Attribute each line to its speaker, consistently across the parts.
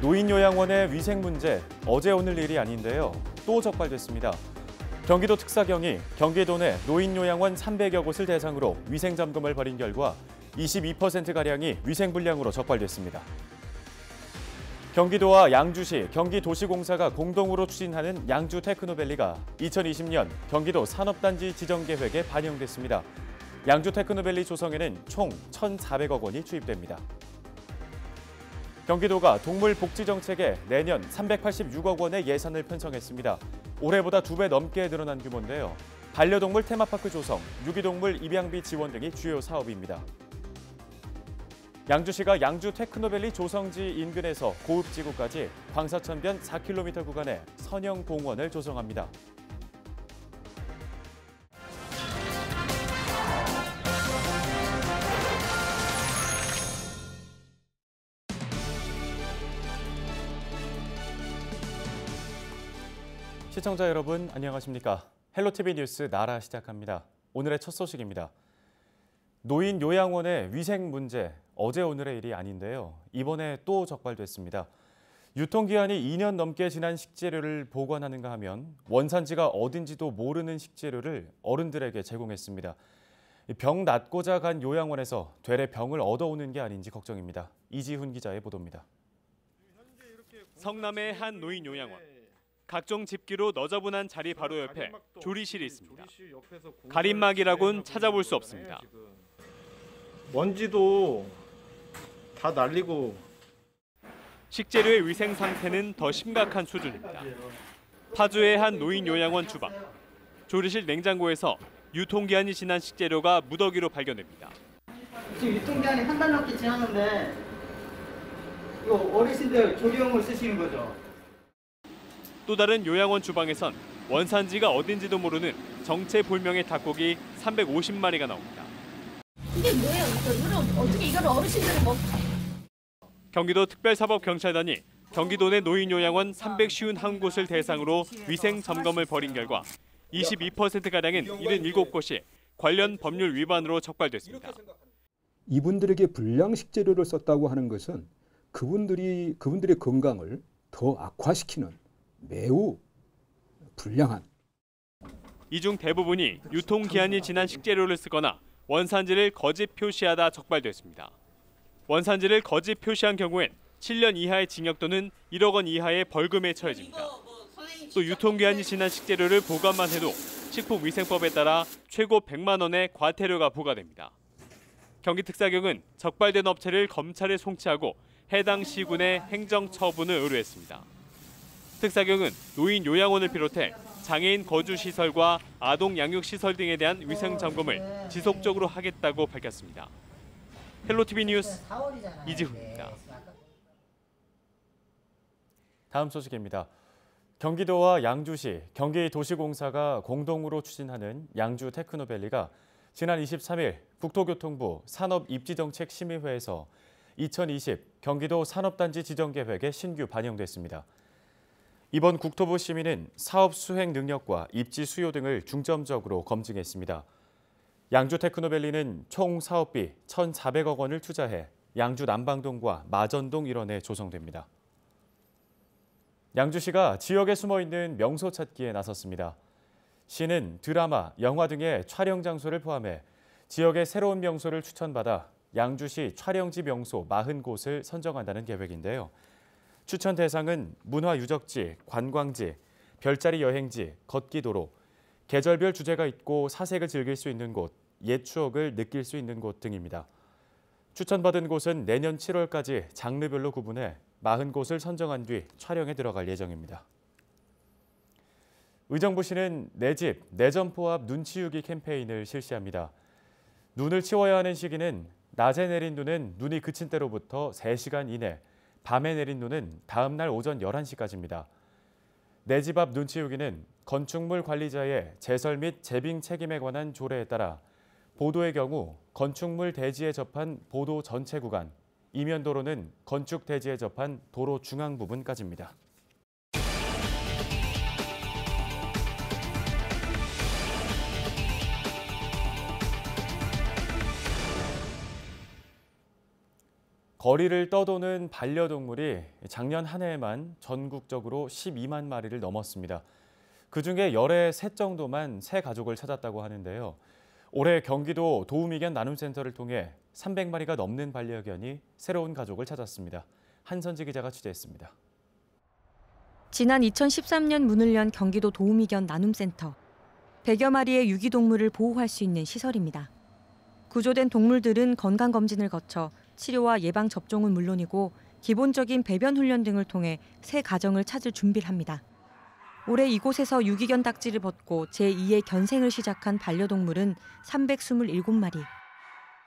Speaker 1: 노인요양원의 위생 문제 어제 오늘 일이 아닌데요. 또 적발됐습니다. 경기도 특사경이 경기도 내 노인요양원 300여 곳을 대상으로 위생 점검을 벌인 결과 22%가량이 위생 불량으로 적발됐습니다. 경기도와 양주시, 경기도시공사가 공동으로 추진하는 양주 테크노밸리가 2020년 경기도 산업단지 지정계획에 반영됐습니다. 양주 테크노밸리 조성에는 총 1,400억 원이 투입됩니다. 경기도가 동물복지정책에 내년 386억 원의 예산을 편성했습니다. 올해보다 두 배 넘게 늘어난 규모인데요. 반려동물 테마파크 조성, 유기동물 입양비 지원 등이 주요 사업입니다. 양주시가 양주 테크노밸리 조성지 인근에서 고읍지구까지 광사천변 4km 구간에 선형 공원을 조성합니다. 시청자 여러분 안녕하십니까? 헬로TV 뉴스 나라 시작합니다. 오늘의 첫 소식입니다. 노인 요양원의 위생 문제, 어제 오늘의 일이 아닌데요. 이번에 또 적발됐습니다. 유통기한이 2년 넘게 지난 식재료를 보관하는가 하면 원산지가 어딘지도 모르는 식재료를 어른들에게 제공했습니다. 병 낫고자 간 요양원에서 되레 병을 얻어오는 게 아닌지 걱정입니다. 이지훈 기자의 보도입니다.
Speaker 2: 성남의 한 노인 요양원. 각종 집기로 너저분한 자리 바로 옆에 조리실이 그 있습니다. 가림막이라곤 찾아볼 수 없습니다. 먼지도 다 날리고 식재료의 위생 상태는 더 심각한 수준입니다. 파주의 한 노인 요양원 주방. 조리실 냉장고에서 유통기한이 지난 식재료가 무더기로 발견됩니다.
Speaker 3: 지금 유통기한이 한 달 넘게 지났는데 이거 어르신들 조리용을 쓰시는 거죠?
Speaker 2: 또 다른 요양원 주방에선 원산지가 어딘지도 모르는 정체불명의 닭고기 350마리가 나옵니다.
Speaker 4: 이게 뭐예요? 이거 어떻게 이걸 어르신들이
Speaker 2: 먹? 경기도 특별사법경찰단이 경기도 내 노인요양원 351곳을 대상으로 위생 점검을 벌인 결과 22%가량인 77곳이 관련 법률 위반으로 적발됐습니다. 이분들에게 불량 식재료를 썼다고 하는 것은 그분들이 그분들의 건강을 더 악화시키는 매우 불량한 이 중 대부분이 유통기한이 지난 식재료를 쓰거나 원산지를 거짓 표시하다 적발됐습니다. 원산지를 거짓 표시한 경우엔 7년 이하의 징역 또는 1억 원 이하의 벌금에 처해집니다. 또 유통기한이 지난 식재료를 보관만 해도 식품위생법에 따라 최고 100만 원의 과태료가 부과됩니다. 경기특사경은 적발된 업체를 검찰에 송치하고 해당 시군의 행정처분을 의뢰했습니다. 특사경은 노인 요양원을 비롯해 장애인 거주시설과 아동 양육시설 등에 대한 위생 점검을 지속적으로 하겠다고 밝혔습니다. 헬로TV 뉴스 이지훈입니다.
Speaker 1: 다음 소식입니다. 경기도와 양주시, 경기도시공사가 공동으로 추진하는 양주 테크노밸리가 지난 23일 국토교통부 산업입지정책심의회에서 2020 경기도 산업단지 지정계획에 신규 반영됐습니다. 이번 국토부 시민은 사업 수행 능력과 입지 수요 등을 중점적으로 검증했습니다. 양주 테크노밸리는 총 사업비 1,400억 원을 투자해 양주 남방동과 마전동 일원에 조성됩니다. 양주시가 지역에 숨어있는 명소 찾기에 나섰습니다. 시는 드라마, 영화 등의 촬영 장소를 포함해 지역의 새로운 명소를 추천받아 양주시 촬영지 명소 40곳을 선정한다는 계획인데요. 추천 대상은 문화유적지, 관광지, 별자리 여행지, 걷기 도로, 계절별 주제가 있고 사색을 즐길 수 있는 곳, 옛 추억을 느낄 수 있는 곳 등입니다. 추천받은 곳은 내년 7월까지 장르별로 구분해 40곳을 선정한 뒤 촬영에 들어갈 예정입니다. 의정부시는 내 집, 내 점포 앞 눈치우기 캠페인을 실시합니다. 눈을 치워야 하는 시기는 낮에 내린 눈은 눈이 그친 때로부터 3시간 이내, 밤에 내린 눈은 다음 날 오전 11시까지입니다. 내 집 앞 눈치우기는 건축물 관리자의 제설 및 재빙 책임에 관한 조례에 따라 보도의 경우 건축물 대지에 접한 보도 전체 구간, 이면도로는 건축 대지에 접한 도로 중앙 부분까지입니다. 거리를 떠도는 반려동물이 작년 한 해에만 전국적으로 12만 마리를 넘었습니다. 그중에 열의 셋 정도만 새 가족을 찾았다고 하는데요. 올해 경기도 도우미견 나눔센터를 통해 300마리가 넘는 반려견이 새로운 가족을 찾았습니다. 한선지 기자가 취재했습니다.
Speaker 3: 지난 2013년 문을 연 경기도 도우미견 나눔센터. 100여 마리의 유기동물을 보호할 수 있는 시설입니다. 구조된 동물들은 건강검진을 거쳐 치료와 예방 접종은 물론이고 기본적인 배변 훈련 등을 통해 새 가정을 찾을 준비를 합니다. 올해 이곳에서 유기견 딱지를 벗고 제2의 견생을 시작한 반려동물은 327마리.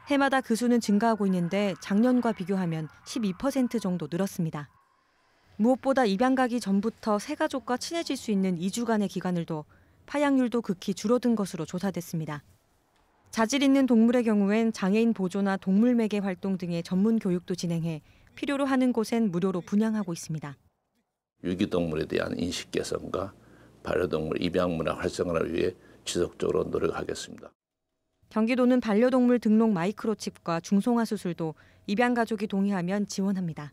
Speaker 3: 해마다 그 수는 증가하고 있는데 작년과 비교하면 12% 정도 늘었습니다. 무엇보다 입양 가기 전부터 새 가족과 친해질 수 있는 2주간의 기간을 둬 파양률도 극히 줄어든 것으로 조사됐습니다. 자질 있는 동물의 경우엔 장애인 보조나 동물 매개 활동 등의 전문 교육도 진행해 필요로 하는 곳엔 무료로 분양하고 있습니다.
Speaker 2: 유기동물에 대한 인식 개선과 반려동물 입양 문화 활성화를 위해 지속적으로 노력하겠습니다.
Speaker 3: 경기도는 반려동물 등록 마이크로칩과 중성화 수술도 입양 가족이 동의하면 지원합니다.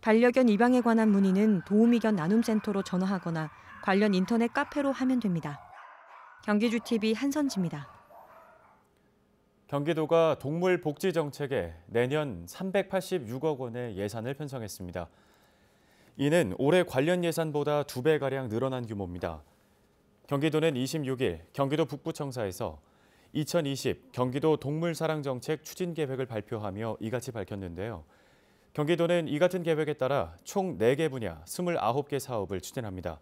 Speaker 3: 반려견 입양에 관한 문의는 도우미견 나눔센터로 전화하거나 관련 인터넷 카페로 하면 됩니다. 경기주 TV 한선지입니다.
Speaker 1: 경기도가 동물 복지 정책에 내년 386억 원의 예산을 편성했습니다. 이는 올해 관련 예산보다 두 배가량 늘어난 규모입니다. 경기도는 26일 경기도 북부청사에서 2020 경기도 동물사랑정책 추진계획을 발표하며 이같이 밝혔는데요. 경기도는 이 같은 계획에 따라 총 4개 분야 29개 사업을 추진합니다.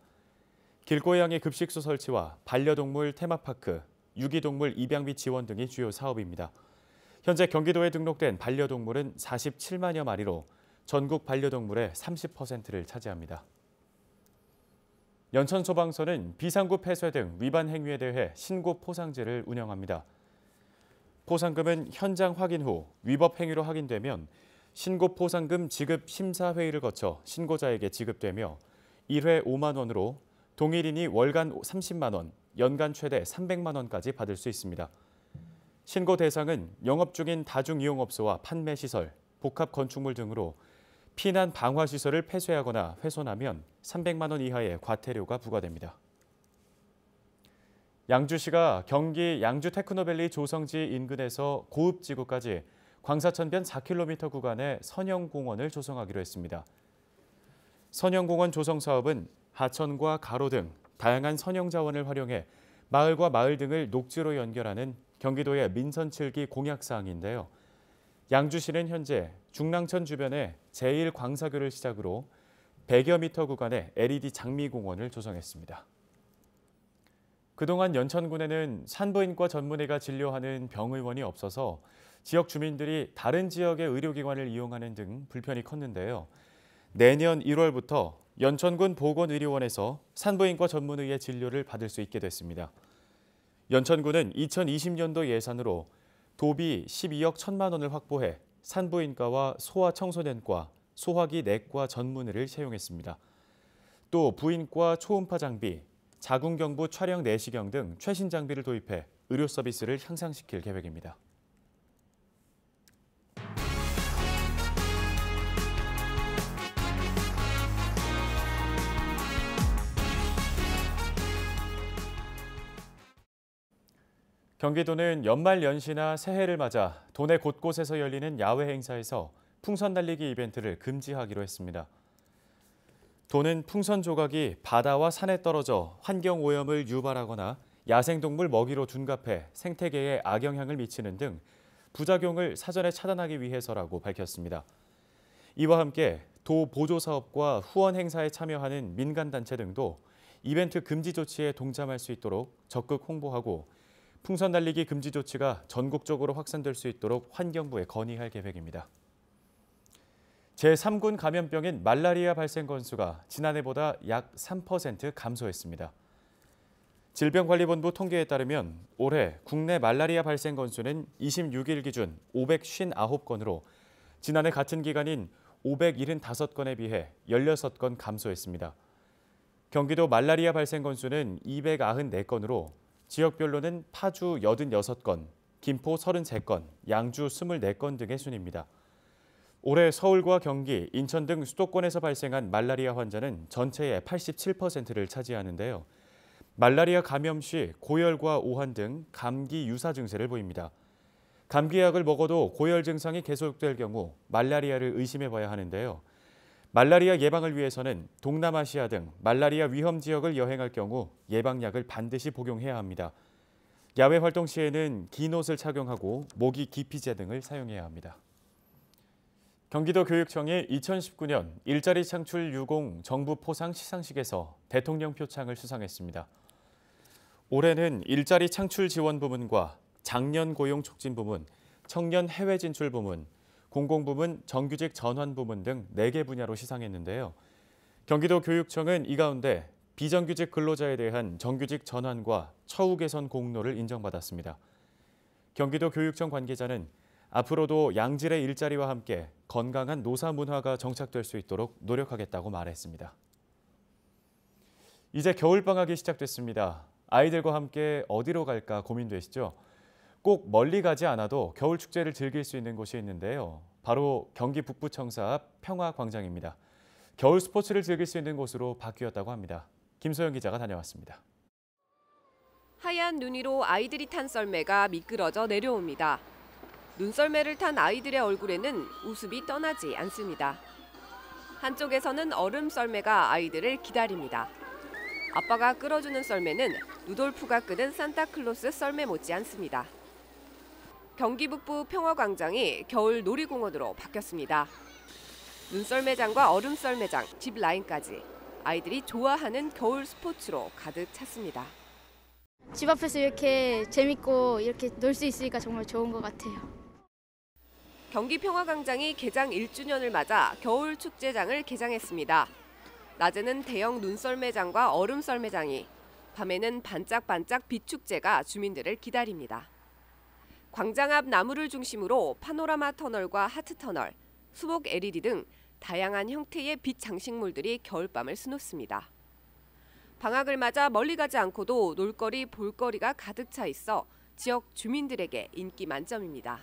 Speaker 1: 길고양이 급식소 설치와 반려동물 테마파크, 유기동물 입양 비 지원 등이 주요 사업입니다. 현재 경기도에 등록된 반려동물은 47만여 마리로 전국 반려동물의 30%를 차지합니다. 연천소방서는 비상구 폐쇄 등 위반 행위에 대해 신고 포상제를 운영합니다. 포상금은 현장 확인 후 위법 행위로 확인되면 신고 포상금 지급 심사 회의를 거쳐 신고자에게 지급되며 1회 5만 원으로 동일인이 월간 30만 원, 연간 최대 300만 원까지 받을 수 있습니다. 신고 대상은 영업 중인 다중이용업소와 판매시설, 복합건축물 등으로 피난 방화시설을 폐쇄하거나 훼손하면 300만 원 이하의 과태료가 부과됩니다. 양주시가 경기 양주 테크노밸리 조성지 인근에서 고읍지구까지 광사천변 4km 구간에 선형공원을 조성하기로 했습니다. 선형공원 조성 사업은 하천과 가로 등 다양한 선형 자원을 활용해 마을과 마을 등을 녹지로 연결하는 경기도의 민선 7기 공약사항인데요. 양주시는 현재 중랑천 주변에 제1광사교를 시작으로 100여 미터 구간에 LED 장미공원을 조성했습니다. 그동안 연천군에는 산부인과 전문의가 진료하는 병의원이 없어서 지역 주민들이 다른 지역의 의료기관을 이용하는 등 불편이 컸는데요. 내년 1월부터 연천군 보건의료원에서 산부인과 전문의의 진료를 받을 수 있게 됐습니다. 연천군은 2020년도 예산으로 도비 12억 1천만 원을 확보해 산부인과와 소아청소년과, 소화기 내과 전문의를 채용했습니다. 또 부인과 초음파 장비, 자궁경부 촬영 내시경 등 최신 장비를 도입해 의료 서비스를 향상시킬 계획입니다. 경기도는 연말 연시나 새해를 맞아 도내 곳곳에서 열리는 야외 행사에서 풍선 날리기 이벤트를 금지하기로 했습니다. 도는 풍선 조각이 바다와 산에 떨어져 환경 오염을 유발하거나 야생동물 먹이로 둔갑해 생태계에 악영향을 미치는 등 부작용을 사전에 차단하기 위해서라고 밝혔습니다. 이와 함께 도 보조 사업과 후원 행사에 참여하는 민간 단체 등도 이벤트 금지 조치에 동참할 수 있도록 적극 홍보하고 풍선 날리기 금지 조치가 전국적으로 확산될 수 있도록 환경부에 건의할 계획입니다. 제3군 감염병인 말라리아 발생 건수가 지난해보다 약 3% 감소했습니다. 질병관리본부 통계에 따르면 올해 국내 말라리아 발생 건수는 26일 기준 559건으로 지난해 같은 기간인 575건에 비해 16건 감소했습니다. 경기도 말라리아 발생 건수는 294건으로 지역별로는 파주 86건, 김포 33건, 양주 24건 등의 순입니다. 올해 서울과 경기, 인천 등 수도권에서 발생한 말라리아 환자는 전체의 87%를 차지하는데요. 말라리아 감염 시 고열과 오한 등 감기 유사 증세를 보입니다. 감기약을 먹어도 고열 증상이 계속될 경우 말라리아를 의심해 봐야 하는데요. 말라리아 예방을 위해서는 동남아시아 등 말라리아 위험 지역을 여행할 경우 예방약을 반드시 복용해야 합니다. 야외 활동 시에는 긴 옷을 착용하고 모기 기피제 등을 사용해야 합니다. 경기도 교육청이 2019년 일자리 창출 유공 정부 포상 시상식에서 대통령 표창을 수상했습니다. 올해는 일자리 창출 지원 부문과 작년 고용 촉진 부문, 청년 해외 진출 부문, 공공부문, 정규직 전환부문 등 4개 분야로 시상했는데요. 경기도 교육청은 이 가운데 비정규직 근로자에 대한 정규직 전환과 처우 개선 공로를 인정받았습니다. 경기도 교육청 관계자는 앞으로도 양질의 일자리와 함께 건강한 노사 문화가 정착될 수 있도록 노력하겠다고 말했습니다. 이제 겨울방학이 시작됐습니다. 아이들과 함께 어디로 갈까 고민되시죠? 꼭 멀리 가지 않아도 겨울 축제를 즐길 수 있는 곳이 있는데요. 바로 경기 북부청사 앞 평화광장입니다. 겨울 스포츠를 즐길 수 있는 곳으로 바뀌었다고 합니다. 김소영 기자가 다녀왔습니다.
Speaker 4: 하얀 눈 위로 아이들이 탄 썰매가 미끄러져 내려옵니다. 눈썰매를 탄 아이들의 얼굴에는 웃음이 떠나지 않습니다. 한쪽에서는 얼음 썰매가 아이들을 기다립니다. 아빠가 끌어주는 썰매는 누돌프가 끄는 산타클로스 썰매 못지 않습니다. 경기 북부 평화광장이 겨울 놀이공원으로 바뀌었습니다. 눈썰매장과 얼음썰매장, 집 라인까지 아이들이 좋아하는 겨울 스포츠로 가득 찼습니다. 집 앞에서 이렇게 재밌고 이렇게 놀 수 있으니까 정말 좋은 것 같아요. 경기 평화광장이 개장 1주년을 맞아 겨울 축제장을 개장했습니다. 낮에는 대형 눈썰매장과 얼음썰매장이, 밤에는 반짝반짝 비축제가 주민들을 기다립니다. 광장 앞 나무를 중심으로 파노라마 터널과 하트 터널, 수목 LED 등 다양한 형태의 빛 장식물들이 겨울밤을 수놓습니다. 방학을 맞아 멀리 가지 않고도 놀거리, 볼거리가 가득 차 있어 지역 주민들에게 인기 만점입니다.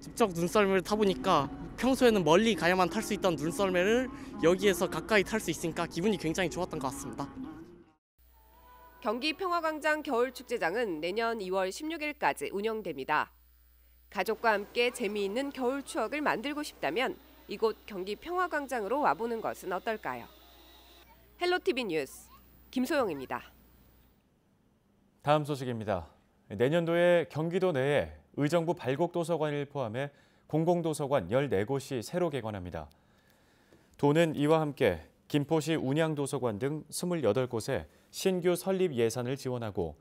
Speaker 1: 직접 눈썰매를 타보니까 평소에는 멀리 가야만 탈 수 있던 눈썰매를 여기에서 가까이 탈 수 있으니까 기분이 굉장히 좋았던 것 같습니다.
Speaker 4: 경기 평화광장 겨울축제장은 내년 2월 16일까지 운영됩니다. 가족과 함께 재미있는 겨울 추억을 만들고 싶다면 이곳 경기 평화광장으로 와보는 것은 어떨까요? 헬로티 v 뉴스 김소영입니다.
Speaker 1: 다음 소식입니다. 내년도에 경기도 내에 의정부 발곡도서관을 포함해 공공도서관 14곳이 새로 개관합니다. 도는 이와 함께 김포시 운양도서관 등 28곳에 신규 설립 예산을 지원하고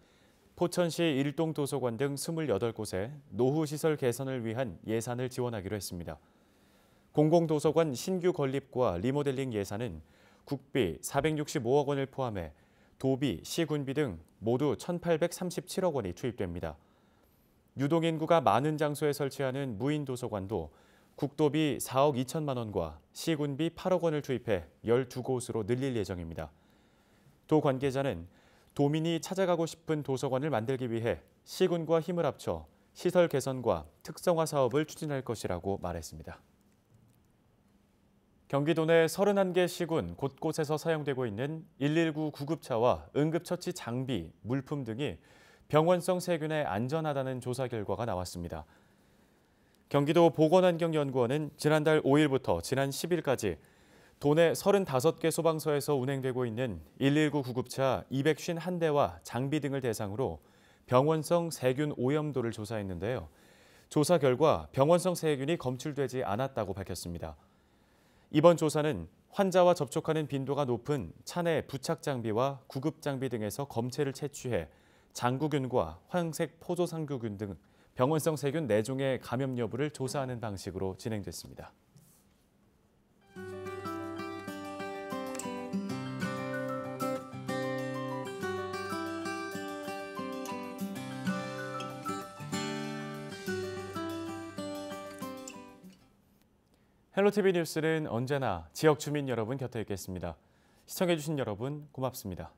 Speaker 1: 포천시 일동도서관 등 28곳에 노후시설 개선을 위한 예산을 지원하기로 했습니다. 공공도서관 신규 건립과 리모델링 예산은 국비 465억 원을 포함해 도비, 시군비 등 모두 1,837억 원이 투입됩니다. 유동인구가 많은 장소에 설치하는 무인도서관도 국도비 4억 2천만 원과 시군비 8억 원을 투입해 12곳으로 늘릴 예정입니다. 도 관계자는 도민이 찾아가고 싶은 도서관을 만들기 위해 시군과 힘을 합쳐 시설 개선과 특성화 사업을 추진할 것이라고 말했습니다. 경기도 내 31개 시군 곳곳에서 사용되고 있는 119 구급차와 응급처치 장비, 물품 등이 병원성 세균에 안전하다는 조사 결과가 나왔습니다. 경기도 보건환경연구원은 지난달 5일부터 지난 10일까지 도내 35개 소방서에서 운행되고 있는 119 구급차 251대와 장비 등을 대상으로 병원성 세균 오염도를 조사했는데요. 조사 결과 병원성 세균이 검출되지 않았다고 밝혔습니다. 이번 조사는 환자와 접촉하는 빈도가 높은 차내 부착 장비와 구급 장비 등에서 검체를 채취해 장구균과 황색 포도상구균 등 병원성 세균 4종의 감염 여부를 조사하는 방식으로 진행됐습니다. 헬로TV 뉴스는 언제나 지역 주민 여러분 곁에 있겠습니다. 시청해주신 여러분 고맙습니다.